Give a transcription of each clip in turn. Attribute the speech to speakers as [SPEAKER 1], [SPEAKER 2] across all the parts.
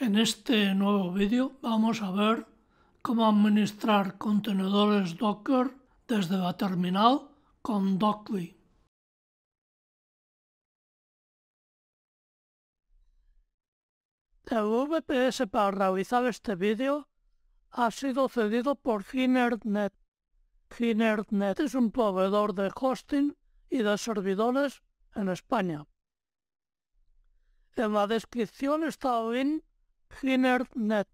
[SPEAKER 1] En este nuevo vídeo vamos a ver cómo administrar contenedores Docker desde la terminal con Dockly El VPS para realizar este vídeo ha sido cedido por Ginernet. Ginernet es un proveedor de hosting y de servidores en España. En la descripción está el link Ginernet.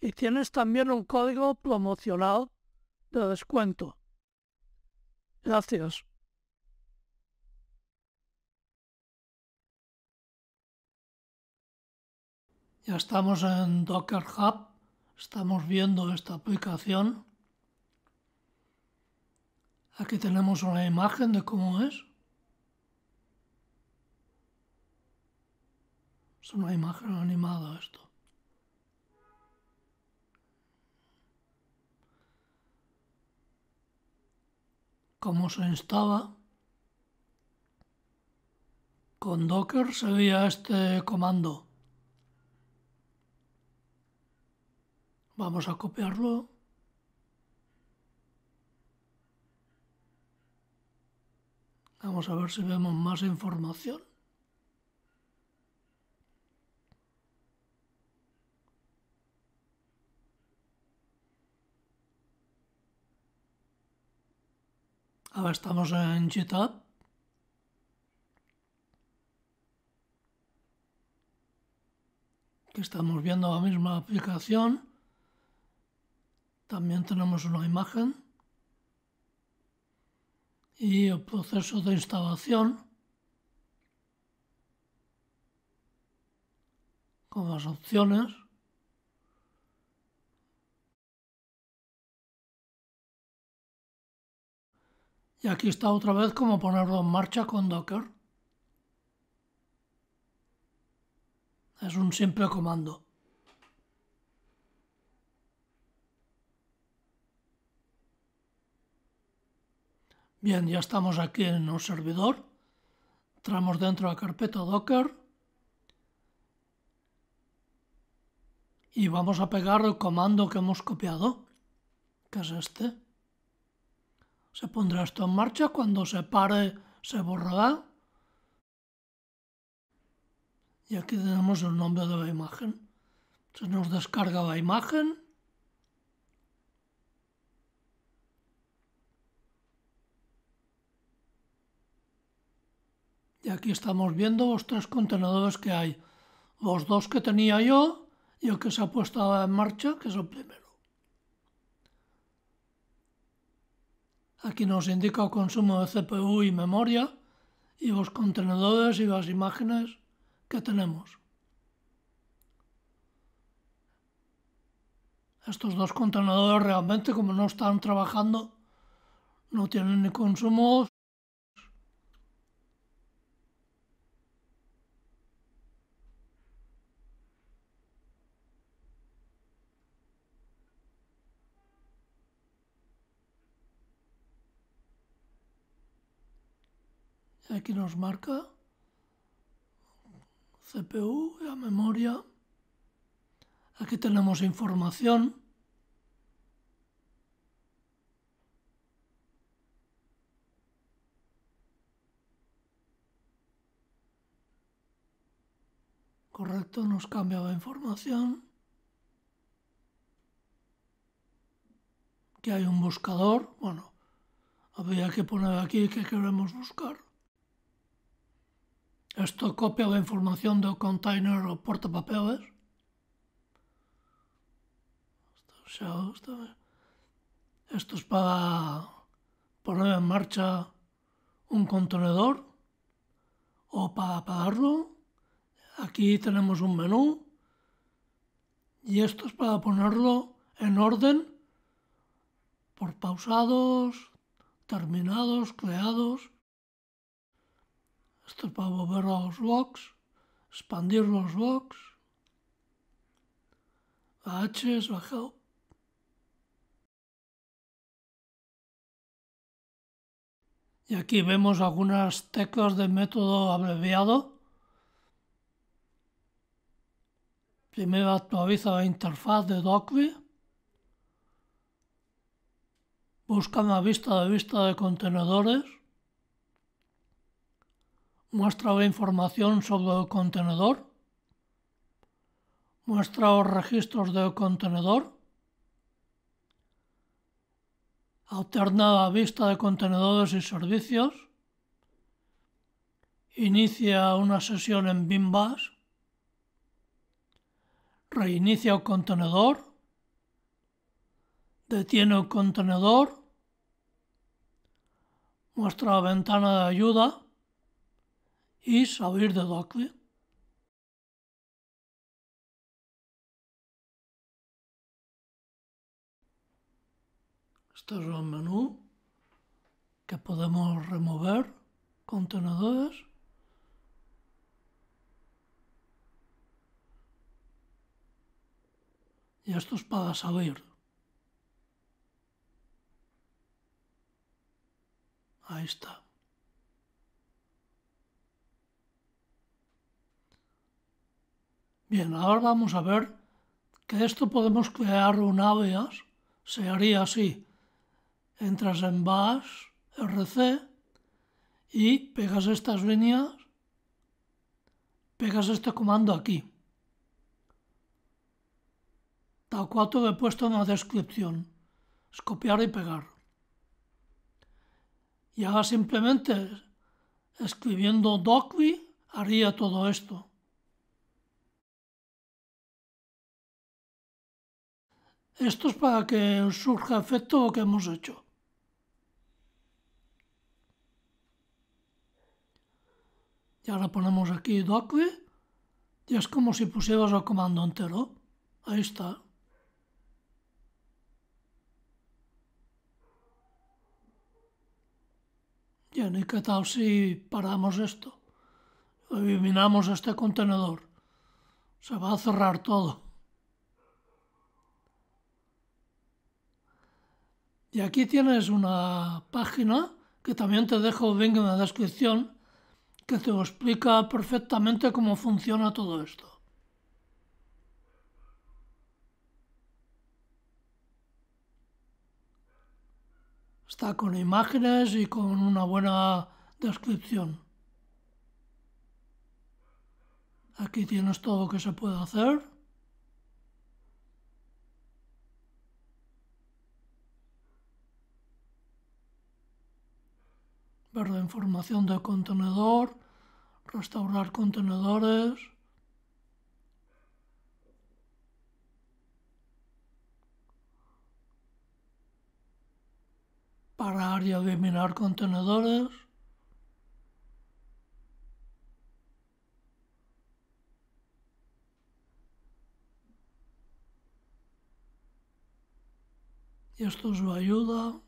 [SPEAKER 1] y tienes también un código promocional de descuento. Gracias. Ya estamos en Docker Hub, estamos viendo esta aplicación. Aquí tenemos una imagen de cómo es. Es una imagen animada esto. como se instaba. Con Docker veía este comando. Vamos a copiarlo. Vamos a ver si vemos más información. Ahora estamos en GitHub. Que estamos viendo la misma aplicación. También tenemos una imagen. Y el proceso de instalación. Con las opciones. Y aquí está otra vez cómo ponerlo en marcha con Docker. Es un simple comando. Bien, ya estamos aquí en un servidor. Entramos dentro de la carpeta Docker. Y vamos a pegar el comando que hemos copiado, que es este. Se pondrá esto en marcha cuando se pare, se borrará. Y aquí tenemos el nombre de la imagen. Se nos descarga la imagen. Y aquí estamos viendo los tres contenedores que hay. Los dos que tenía yo y el que se ha puesto en marcha, que es el primero. Aquí nos indica el consumo de CPU y memoria y los contenedores y las imágenes que tenemos. Estos dos contenedores realmente como no están trabajando no tienen ni consumo aquí nos marca CPU, y la memoria. Aquí tenemos información. Correcto, nos cambia la información. Que hay un buscador. Bueno, había que poner aquí que queremos buscar. Esto copia la información del container o portapapeles. Esto es para poner en marcha un contenedor o para apagarlo. Aquí tenemos un menú y esto es para ponerlo en orden por pausados, terminados, creados estrepaba berrar aos blocs, expandir os blocs, a H's bajado. Y aquí vemos algunas teclas del método abreviado. Primero actualiza la interfaz de Dockley. Busca una vista de vista de contenedores. Muestra información sobre el contenedor. Muestra los registros del contenedor. Alterna la vista de contenedores y servicios. Inicia una sesión en BIMBAS. Reinicia el contenedor. Detiene el contenedor. Muestra la ventana de ayuda ao ir da Docle. Este es el menú que podemos remover contenedores E esto es para salir. Aí está. Bien, ahora vamos a ver que esto podemos crear un alias, se haría así. Entras en bash, rc, y pegas estas líneas, pegas este comando aquí. Tal cual te he puesto en la descripción. Es copiar y pegar. Y ahora simplemente escribiendo DOCWI haría todo esto. Esto es para que surja efecto o que hemos hecho. Y ahora ponemos aquí docle y es como si pusieras el comando entero. Ahí está. Bien, ¿y qué tal si paramos esto? Eliminamos este contenedor. Se va a cerrar todo. Y aquí tienes una página que también te dejo link en la descripción que te explica perfectamente cómo funciona todo esto. Está con imágenes y con una buena descripción. Aquí tienes todo lo que se puede hacer. ver la información del contenedor, restaurar contenedores. Parar y eliminar contenedores. Y esto os ayuda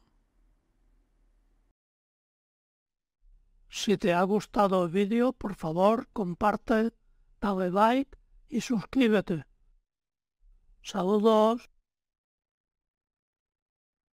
[SPEAKER 1] Si te ha gustado el vídeo, por favor, comparte, dale like y suscríbete. Saludos.